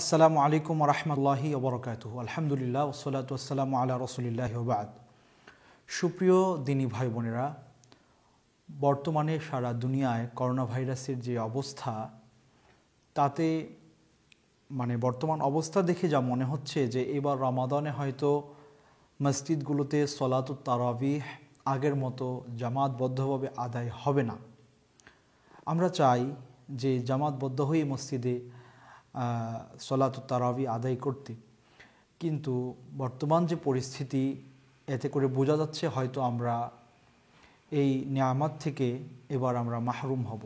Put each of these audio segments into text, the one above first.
আসসালামু আলাইকুম রহমতুল্লাহ ওবরকাত আলহামদুলিল্লাহ ওসলাত আসসালামু আল্লাহ রসুলিল্লাহ ওবাদ সুপ্রিয় দিনী ভাই বোনেরা বর্তমানে সারা দুনিয়ায় করোনা ভাইরাসের যে অবস্থা তাতে মানে বর্তমান অবস্থা দেখে যা মনে হচ্ছে যে এবার রমাদানে হয়তো মসজিদগুলোতে সলাত তারাবিহ আগের মতো জামাতবদ্ধভাবে আদায় হবে না আমরা চাই যে জামাতবদ্ধ হয়ে মসজিদে সলাত তারাবি আদায় করতে কিন্তু বর্তমান যে পরিস্থিতি এতে করে বোঝা যাচ্ছে হয়তো আমরা এই নিয়ামাত থেকে এবার আমরা মাহরুম হব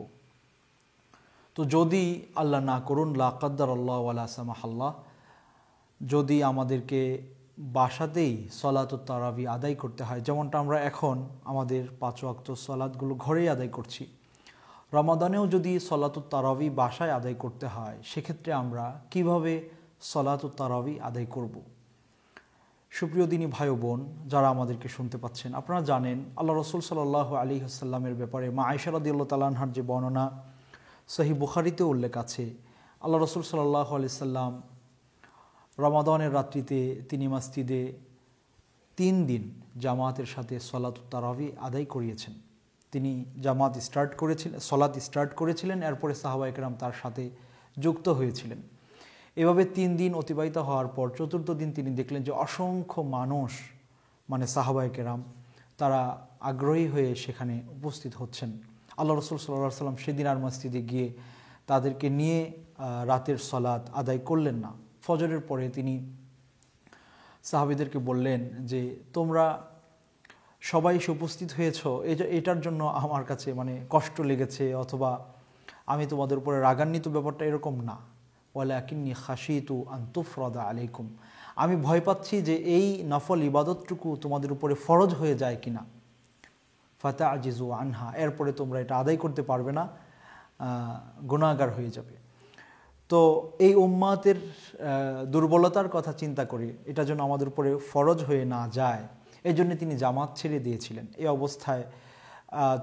তো যদি আল্লাহ না করুন লাকাদ্দার আল্লাহ আলাসামাহাল্লাহ যদি আমাদেরকে বাসাতেই সলাত তারাবি আদায় করতে হয় যেমনটা আমরা এখন আমাদের পাঁচ অক্ত সলাদগুলো ঘরেই আদায় করছি রমাদানেও যদি সলাতুত তারাবি বাসায় আদায় করতে হয় সেক্ষেত্রে আমরা কিভাবে সলাতুত তারাবি আদায় করব। সুপ্রিয় দিনী ভাই বোন যারা আমাদেরকে শুনতে পাচ্ছেন আপনারা জানেন আল্লাহ রসুল সাল্লাহ আলী আসাল্লামের ব্যাপারে মা আল্লাহ তালানহার যে বর্ণনা সহি বুখারিতে উল্লেখ আছে আল্লাহ রসুল সাল্লাহ আলি সাল্লাম রমাদানের রাত্রিতে তিনি মাস্তিদে তিন দিন জামাতের সাথে সলাত তারাবি আদায় করিয়েছেন তিনি জামাত স্টার্ট করেছিলেন সলাদ স্টার্ট করেছিলেন এরপরে সাহাবা একরাম তার সাথে যুক্ত হয়েছিলেন এভাবে তিন দিন অতিবাহিত হওয়ার পর চতুর্থ দিন তিনি দেখলেন যে অসংখ্য মানুষ মানে সাহাবা একরাম তারা আগ্রহী হয়ে সেখানে উপস্থিত হচ্ছেন আল্লাহ রসুল সাল্লাহ সাল্লাম সেদিন আর মসজিদে গিয়ে তাদেরকে নিয়ে রাতের সলাদ আদায় করলেন না ফজরের পরে তিনি সাহাবিদেরকে বললেন যে তোমরা সবাই এসে উপস্থিত হয়েছ এটার জন্য আমার কাছে মানে কষ্ট লেগেছে অথবা আমি তোমাদের উপরে রাগান্বিত ব্যাপারটা এরকম না ওয়ালা কিন্নি তু আন্তফরদা আলাইকুম আমি ভয় পাচ্ছি যে এই নফল ইবাদতটুকু তোমাদের উপরে ফরজ হয়ে যায় কিনা ফাতে আজিজু আনহা এরপরে তোমরা এটা আদায় করতে পারবে না গুণাগার হয়ে যাবে তো এই উম্মাতের দুর্বলতার কথা চিন্তা করি এটা যেন আমাদের উপরে ফরজ হয়ে না যায় এই তিনি জামাত ছেড়ে দিয়েছিলেন এই অবস্থায়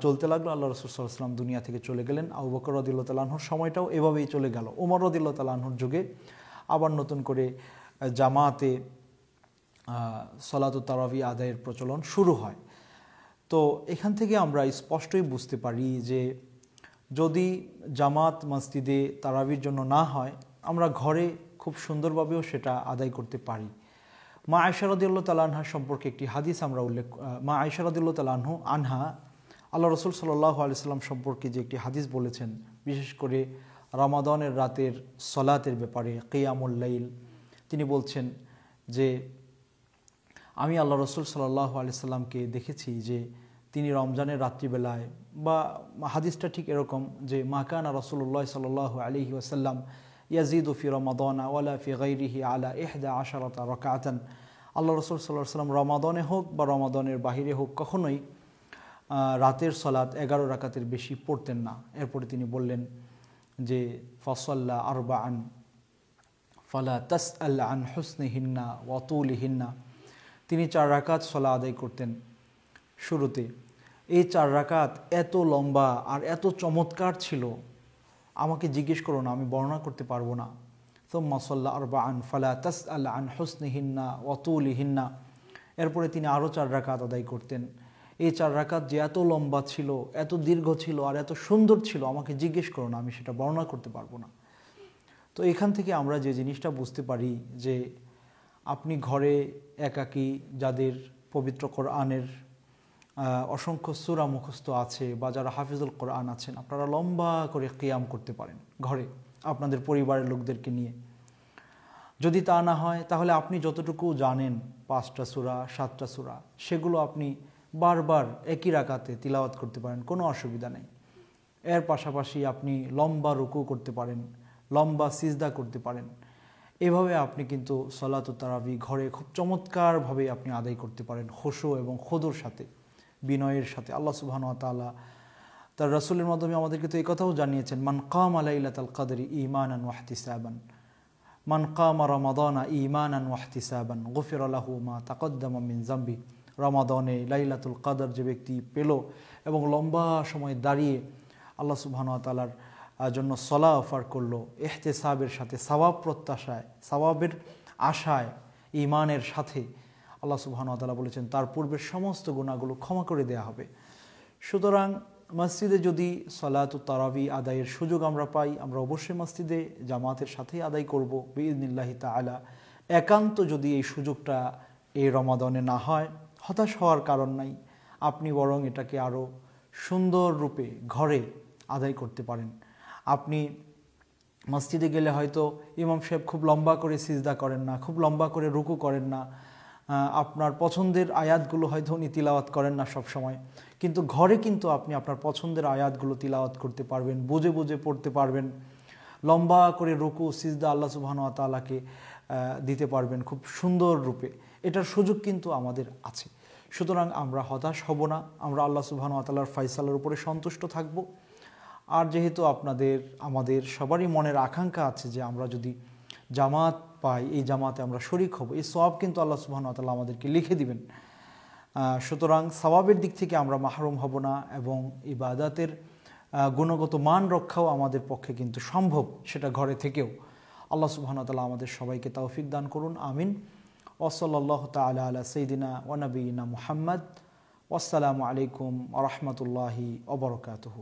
চলতে লাগলো আল্লাহ সাল্লাম দুনিয়া থেকে চলে গেলেন আবু বকর রদিল্লা তালাহুর সময়টাও এভাবেই চলে গেল ওমর রদিল্লা তালাহুর যুগে আবার নতুন করে জামাতে সলাতু তারাবি আদায়ের প্রচলন শুরু হয় তো এখান থেকে আমরা স্পষ্টই বুঝতে পারি যে যদি জামাত মসজিদে তারাবির জন্য না হয় আমরা ঘরে খুব সুন্দরভাবেও সেটা আদায় করতে পারি মা আয়সারদুল্লাহ তালাহা সম্পর্কে একটি হাদিস আমরা উল্লেখ মা আয়সারদুল্লাহ আনহু আনহা আল্লাহ রসুল সাল্লাহ আলিয়াল্লাম সম্পর্কে যে একটি হাদিস বলেছেন বিশেষ করে রামাদনের রাতের সলাতের ব্যাপারে কেয়ামুল্লাইল তিনি বলছেন যে আমি আল্লাহ রসুল সাল্লাহ আলিয়াল্লামকে দেখেছি যে তিনি রমজানের রাত্রিবেলায় বা হাদিসটা ঠিক এরকম যে মাকানা রসুল্লাহ সাল্লাহ আলহি ওয়াসাল্লাম ইয়াজিদু ফি রমাদন আওয়ালা ফি গাইরিহি আলা এহদা আশারতা রকাতান আল্লাহ রসুল সাল্লাহ সাল্লাম রমাদনে হোক বা রমাদনের বাহিরে হোক কখনোই রাতের সলাত এগারো রাকাতের বেশি পড়তেন না এরপরে তিনি বললেন যে ফসল্লা আরবা আন ফলা তাস আল্লাহ আন হুসনে হিন্না ওয়াতুল হিন্না তিনি চার রাকাত সলা আদায় করতেন শুরুতে এই চার রাকাত এত লম্বা আর এত চমৎকার ছিল আমাকে জিজ্ঞেস করো না আমি বর্ণনা করতে পারবো না সোম্মা সল্লা আরবা আন ফালা তাস আল্লাহ আন হোসনিহিন্না অতুলিহিন্না এরপরে তিনি আরও চার রাকাত আদায় করতেন এই চার রাকাত যে এত লম্বা ছিল এত দীর্ঘ ছিল আর এত সুন্দর ছিল আমাকে জিজ্ঞেস করো না আমি সেটা বর্ণনা করতে পারবো না তো এখান থেকে আমরা যে জিনিসটা বুঝতে পারি যে আপনি ঘরে একাকি যাদের পবিত্র কোরআনের অসংখ্য সুরা মুখস্থ আছে বা যারা হাফিজুল কোরআন আছেন আপনারা লম্বা করে কেয়াম করতে পারেন ঘরে আপনাদের পরিবারের লোকদেরকে নিয়ে যদি তা না হয় তাহলে আপনি যতটুকু জানেন পাঁচটা সুরা সাতটা সুরা সেগুলো আপনি বারবার একই রাকাতে তিলাওয়াত করতে পারেন কোনো অসুবিধা নেই এর পাশাপাশি আপনি লম্বা রুকু করতে পারেন লম্বা সিজদা করতে পারেন এভাবে আপনি কিন্তু সলাত তারাবি ঘরে খুব চমৎকারভাবে আপনি আদায় করতে পারেন হোসো এবং খোদর সাথে বিনয়ের সাথে আল্লাহ সুবাহানুয়া তালা তার রসুলের মাধ্যমে আমাদেরকে তো এই কথাও জানিয়েছেন মান কাম তাল কাদরি ইমান আন ওয়াহতিসাবান মান কামা রমাদানা ইমান আন ওয়াহতিসাবান গফির আল্লাহু মা তাকদ্দামা মিন জাম্বি রমাদনে লাইলাতুল কাদার যে ব্যক্তি পেল এবং লম্বা সময় দাঁড়িয়ে আল্লাহ সুবহান তালার জন্য সলা অফার করলো সাবের সাথে সবাব প্রত্যাশায় সবাবের আশায় ইমানের সাথে আল্লাহ আদালা বলেছেন তার পূর্বের সমস্ত গুণাগুলো ক্ষমা করে দেয়া হবে সুতরাং মসজিদে যদি সলাত তারাবি আদায়ের সুযোগ আমরা পাই আমরা অবশ্যই মসজিদে জামাতের সাথেই আদায় করব বিদিনিল্লাহি তালা একান্ত যদি এই সুযোগটা এই রমাদনে না হয় হতাশ হওয়ার কারণ নাই আপনি বরং এটাকে আরও সুন্দর রূপে ঘরে আদায় করতে পারেন আপনি মসজিদে গেলে হয়তো ইমাম সাহেব খুব লম্বা করে সিজদা করেন না খুব লম্বা করে রুকু করেন না আপনার পছন্দের আয়াতগুলো হয়তো উনি তিলাওয়াত করেন না সব সময় কিন্তু ঘরে কিন্তু আপনি আপনার পছন্দের আয়াতগুলো তিলাওয়াত করতে পারবেন বুঝে বুঝে পড়তে পারবেন লম্বা করে রুকু সিজদা আল্লাহ সুবাহানুয়া তালাকে দিতে পারবেন খুব সুন্দর রূপে এটার সুযোগ কিন্তু আমাদের আছে সুতরাং আমরা হতাশ হব না আমরা আল্লাহ সুবাহানুয়া তালার ফাইসালার উপরে সন্তুষ্ট থাকব আর যেহেতু আপনাদের আমাদের সবারই মনের আকাঙ্ক্ষা আছে যে আমরা যদি জামাত পাই এই জামাতে আমরা শরিক হব এই সব কিন্তু আল্লাহ সুবাহতাল্লাহ আমাদেরকে লিখে দিবেন সুতরাং সবাবের দিক থেকে আমরা মাহরুম হব না এবং ইবাদাতের গুণগত মান রক্ষাও আমাদের পক্ষে কিন্তু সম্ভব সেটা ঘরে থেকেও আল্লাহ সুবাহতাল্লাহ আমাদের সবাইকে তৌফিক দান করুন আমিন ওসল্লাহ তাল আল্লাহ সঈদিনা ওনবীনা মুহাম্মদ আসসালামু আলাইকুম আ রহমতুল্লাহি অবরকাতহ